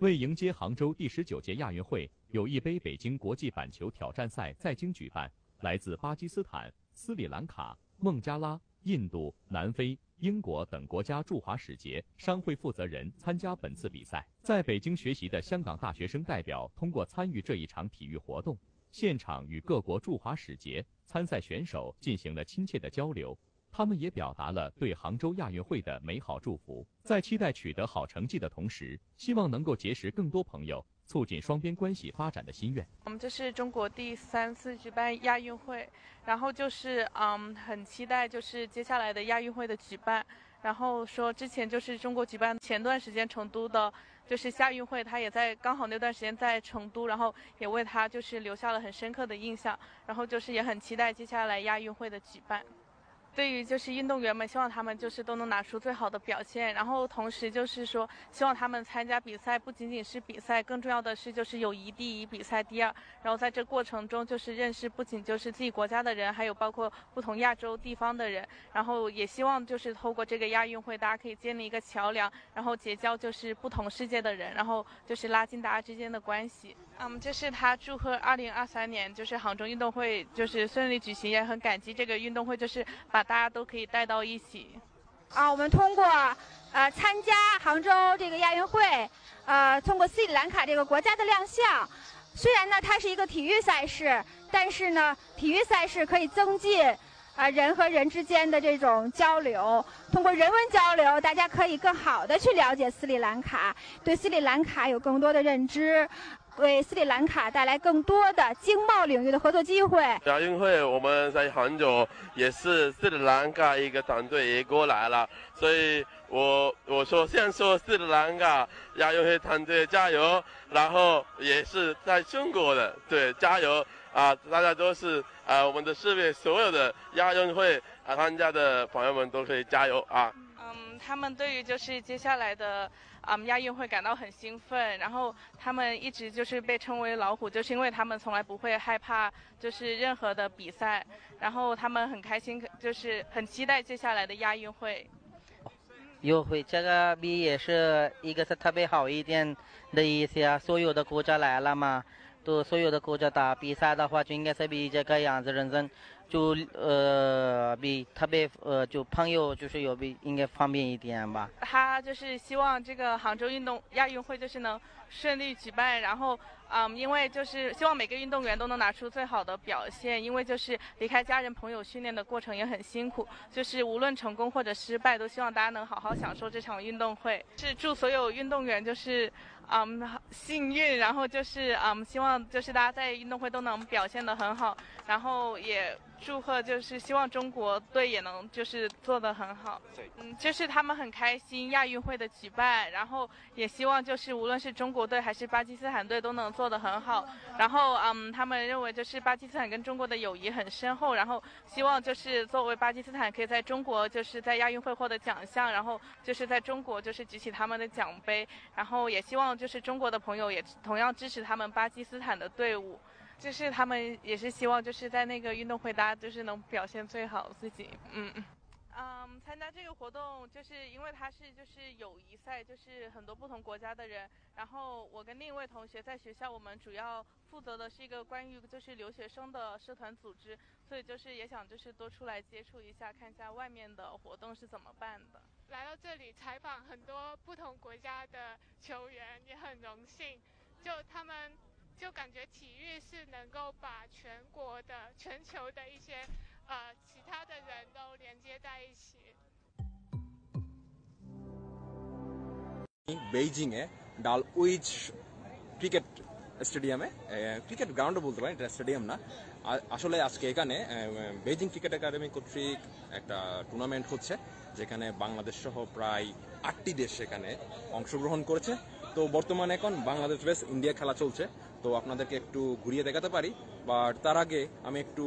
为迎接杭州第十九届亚运会，友谊杯北京国际板球挑战赛在京举办。来自巴基斯坦、斯里兰卡、孟加拉、印度、南非、英国等国家驻华使节、商会负责人参加本次比赛。在北京学习的香港大学生代表通过参与这一场体育活动，现场与各国驻华使节、参赛选手进行了亲切的交流。他们也表达了对杭州亚运会的美好祝福，在期待取得好成绩的同时，希望能够结识更多朋友，促进双边关系发展的心愿。我们这是中国第三次举办亚运会，然后就是嗯，很期待就是接下来的亚运会的举办。然后说之前就是中国举办前段时间成都的，就是亚运会，他也在刚好那段时间在成都，然后也为他就是留下了很深刻的印象。然后就是也很期待接下来亚运会的举办。对于就是运动员们，希望他们就是都能拿出最好的表现，然后同时就是说，希望他们参加比赛不仅仅是比赛，更重要的是就是友谊第一，比赛第二。然后在这过程中就是认识不仅就是自己国家的人，还有包括不同亚洲地方的人。然后也希望就是透过这个亚运会，大家可以建立一个桥梁，然后结交就是不同世界的人，然后就是拉近大家之间的关系。嗯，就是他祝贺二零二三年就是杭州运动会就是顺利举行，也很感激这个运动会就是把大家都可以带到一起。啊，我们通过呃参加杭州这个亚运会，呃通过斯里兰卡这个国家的亮相，虽然呢它是一个体育赛事，但是呢体育赛事可以增进啊人和人之间的这种交流，通过人文交流，大家可以更好的去了解斯里兰卡，对斯里兰卡有更多的认知。为斯里兰卡带来更多的经贸领域的合作机会。亚运会，我们在杭州也是斯里兰卡一个团队也过来了，所以，我我说先说斯里兰卡亚运会团队加油，然后也是在中国的，对，加油啊！大家都是啊，我们的世界所有的亚运会参加的朋友们都可以加油啊！嗯，他们对于就是接下来的，嗯亚运会感到很兴奋。然后他们一直就是被称为老虎，就是因为他们从来不会害怕就是任何的比赛。然后他们很开心，就是很期待接下来的亚运会。奥运会这个比也是一个是特别好一点的意思啊，所有的国家来了嘛。就所有的国家打比赛的话，就应该是比这个样子认真。就呃，比特别呃，就朋友就是有比应该方便一点吧。他就是希望这个杭州运动亚运会就是能顺利举办，然后。嗯，因为就是希望每个运动员都能拿出最好的表现，因为就是离开家人朋友训练的过程也很辛苦，就是无论成功或者失败，都希望大家能好好享受这场运动会。是祝所有运动员就是，嗯，幸运，然后就是嗯，希望就是大家在运动会都能表现得很好，然后也。祝贺，就是希望中国队也能就是做得很好。嗯，就是他们很开心亚运会的举办，然后也希望就是无论是中国队还是巴基斯坦队都能做得很好。然后，嗯，他们认为就是巴基斯坦跟中国的友谊很深厚，然后希望就是作为巴基斯坦可以在中国就是在亚运会获得奖项，然后就是在中国就是举起他们的奖杯，然后也希望就是中国的朋友也同样支持他们巴基斯坦的队伍。就是他们也是希望，就是在那个运动会，大家就是能表现最好自己，嗯。嗯，参加这个活动，就是因为它是就是友谊赛，就是很多不同国家的人。然后我跟另一位同学在学校，我们主要负责的是一个关于就是留学生的社团组织，所以就是也想就是多出来接触一下，看一下外面的活动是怎么办的。来到这里采访很多不同国家的球员，也很荣幸。就他们。就感觉体育是能够把全国的、全球的一些呃其他的人都连接在一起。বেইজিংয়ে Dulwich cricket স্টেডিয়ামে cricket গ্রাউন্ডও বলতে পারেন এটা স্টেডিয়াম না আসলে আজকে এখানে বেইজিং ক্রিকেট একাডেমি কর্তৃক একটা টুর্নামেন্ট হচ্ছে যেখানে বাংলাদেশ সহ প্রায় আটটি দেশ সেখানে অংশগ্রহণ করেছে তো বর্তমানে এখন বাংলাদেশ ভেস ইন্ডিয়া খেলা চলছে তো আপনাদেরকে একটু ঘুরিয়ে দেখাতে পারি বাট তার আগে আমি একটু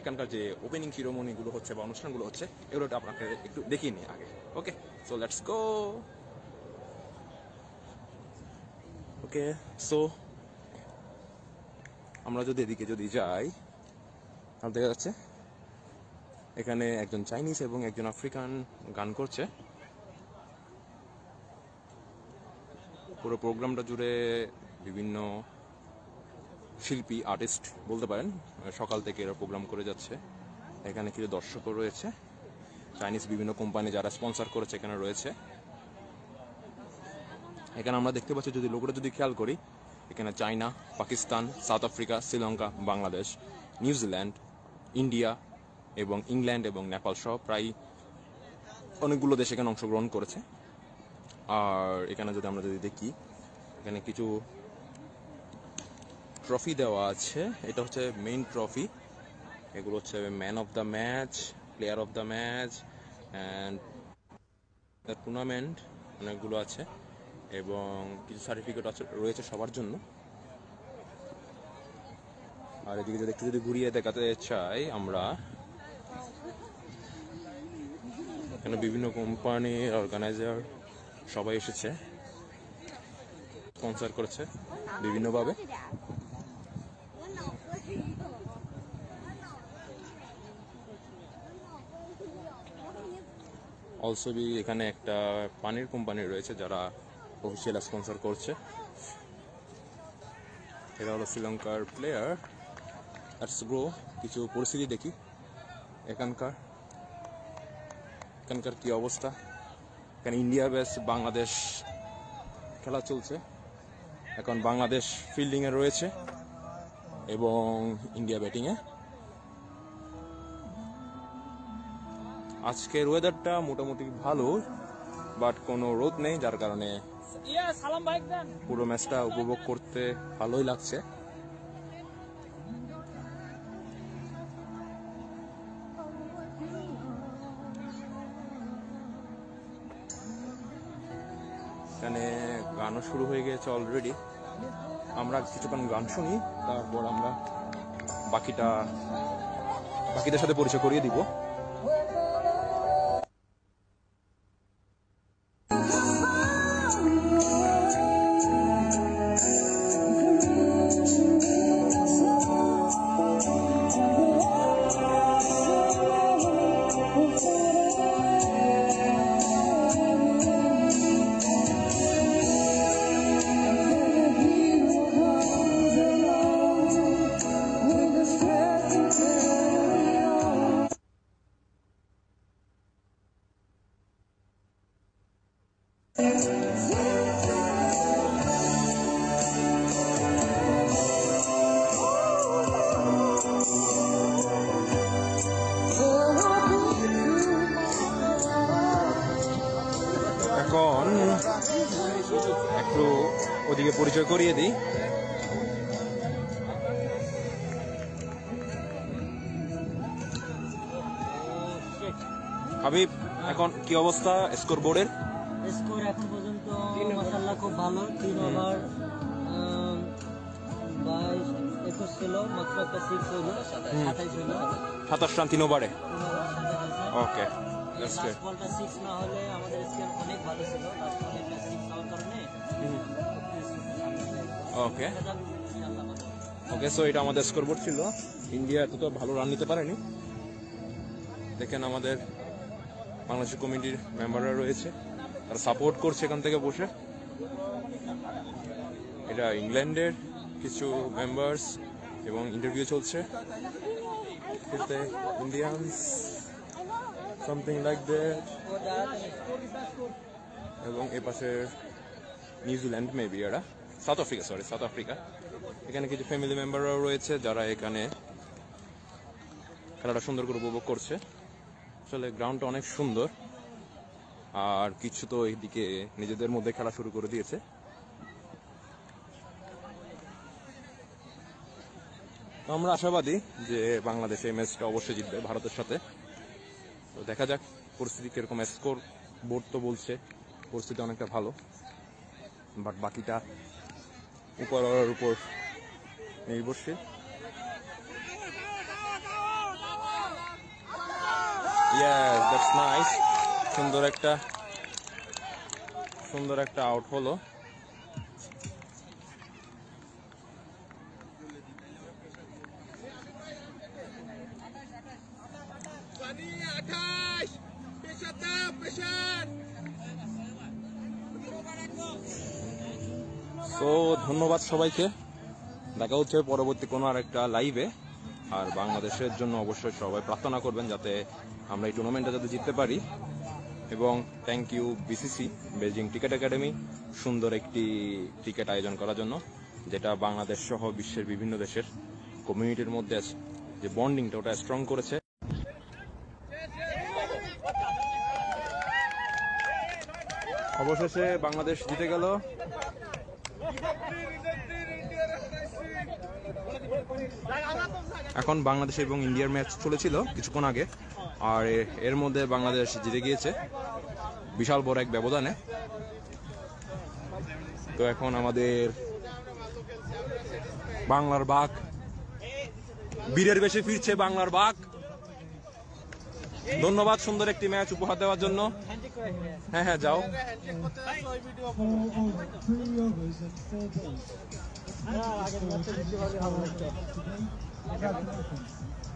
এখানকার যে ওপেনিং শিরোমণিগুলো হচ্ছে বা অনুষ্ঠানগুলো হচ্ছে এগুলো আপনাকে একটু দেখিয়ে নিই আগে okay so let's go okay so আমরা যদি এদিকে যদি যাই তাহলে দেখা যাচ্ছে এখানে একজন চাইনিজ এবং একজন আফ্রিকান গান করছে পুরো প্রোগ্রামটা জুড়ে বিভিন্ন শিল্পী আর্টিস্ট বলতে পারেন সকাল থেকে এরা প্রোগ্রাম করে যাচ্ছে এখানে কিছু দর্শকও রয়েছে চাইনিজ বিভিন্ন কোম্পানি যারা স্পন্সর করেছে এখানে রয়েছে এখানে আমরা দেখতে পাচ্ছি যদি লোকটা যদি খেয়াল করি এখানে China Pakistan South Africa Sri Lanka Bangladesh New Zealand India এবং ইংল্যান্ড এবং নেপাল সহ প্রায় অনেকগুলো দেশ এখানে অংশগ্রহণ করেছে আর এখানে যদি আমরা যদি দেখি এখানে কিছু ট্রফি দেওয়া আছে এটা হচ্ছে মেইন ট্রফি এগুলো হচ্ছে man of the match player of the match and tournament অনেকগুলো আছে এবং কিছু সার্টিফিকেট আছে রয়েছে সবার জন্য আর এদিকে যদি একটু যদি ঘুরিয়ে দেখাতে চাই আমরা এখানে বিভিন্ন কোম্পানির অর্গানাইজার সবাই এসেছে স্পন্সার করেছে বিভিন্নভাবে অলসো বি এখানে একটা পানির কোম্পানি রয়েছে যারা অফিসিয়াল স্পন্সর করছে এরা হলো শ্রীলঙ্কার প্লেয়ার লেটস গ্রো কিছু পরিস্থিতি দেখি এখানকার এখানকার কি অবস্থা এখানে ইন্ডিয়া ব্যাস বাংলাদেশ খেলা চলছে এখন বাংলাদেশ ফিল্ডিংয়ে রয়েছে এবং ইন্ডিয়া ব্যাটিংয়ে আজকের ওয়েদারটা মোটামুটি ভালো বাট কোনো রোদ নেই যার কারণে পুরো ম্যাচটা উপভোগ করতে ভালোই লাগছে এখানে গানও শুরু হয়ে গেছে অলরেডি আমরা কিছুক্ষণ গান শুনি তারপর আমরা বাকিটা বাকিদের সাথে পরিচয় করিয়ে দিব করিয়ে দিই হাবিব এখন কি অবস্থা স্কোর বোর্ডের স্কোর এখন পর্যন্ত মাশাআল্লাহ খুব ভালো তিন ওভার 22 একুশ ছিল মাত্র একটা সিক্স হলো 27 হলো 27 রান তিন ওভারে ওকে বলটা সিক্স না হলে আমাদের স্কোর অনেক ভালো ছিল লাস্ট ওকে ওকে সো এটা আমাদের স্কোরবোর্ড ছিল ইন্ডিয়া এত তো ভালো রান নিতে পারেনি দেখেন আমাদের বাংলাদেশ কমিটির মেম্বাররা রয়েছে তারা সাপোর্ট করছে এখান থেকে বসে এটা ইংল্যান্ডের কিছু মেম্বার্স এবং ইন্টারভিউ চলছে ইন্ডিয়ানস সামথিং লাইক দ্যাট এবং এ পাশে নিউজিল্যান্ড মেবি এরা South Africa sorry South Africa এখানে কিছু ফ্যামিলি মেম্বাররাও রয়েছে যারা এখানে খেলাটা সুন্দর করে উপভোগ করছে আসলে গ্রাউন্ডটা অনেক সুন্দর আর কিছু তো এইদিকে নিজেদের মধ্যে খেলা শুরু করে দিয়েছে আমরা আশাবাদী যে বাংলাদেশ এই ম্যাচটা অবশ্যই জিতবে ভারতের সাথে তো দেখা যাক পরিস্থিতি কিরকম স্কোর বোর্ড তো বলছে পরিস্থিতি অনেকটা ভালো বাট বাকিটা উপরওয়ালার উপর নির্ভরশীল সুন্দর একটা সুন্দর একটা আউট হলো সো ধন্যবাদ সবাইকে দেখা হচ্ছে পরবর্তী কোনো আর একটা লাইভে আর বাংলাদেশের জন্য অবশ্যই সবাই প্রার্থনা করবেন যাতে আমরা এই টুর্নামেন্টটা যাতে জিততে পারি এবং thank you BCC Beijing cricket academy সুন্দর একটি ক্রিকেট আয়োজন করার জন্য যেটা বাংলাদেশ সহ বিশ্বের বিভিন্ন দেশের কমিউনিটির মধ্যে যে বন্ডিংটা ওটা স্ট্রং করেছে অবশেষে বাংলাদেশ জিতে গেল এখন বাংলাদেশ এবং ইন্ডিয়ার ম্যাচ চলেছিল কিছুক্ষণ আগে আর এর মধ্যে বাংলাদেশ জিতে গিয়েছে বিশাল বড় এক ব্যবধানে তো এখন আমাদের বাংলার বাঘ বীরের বেশি ফিরছে বাংলার বাঘ ধন্যবাদ সুন্দর একটি ম্যাচ উপহার দেওয়ার জন্য হ্যাঁ হ্যাঁ যাও হ্যাঁ না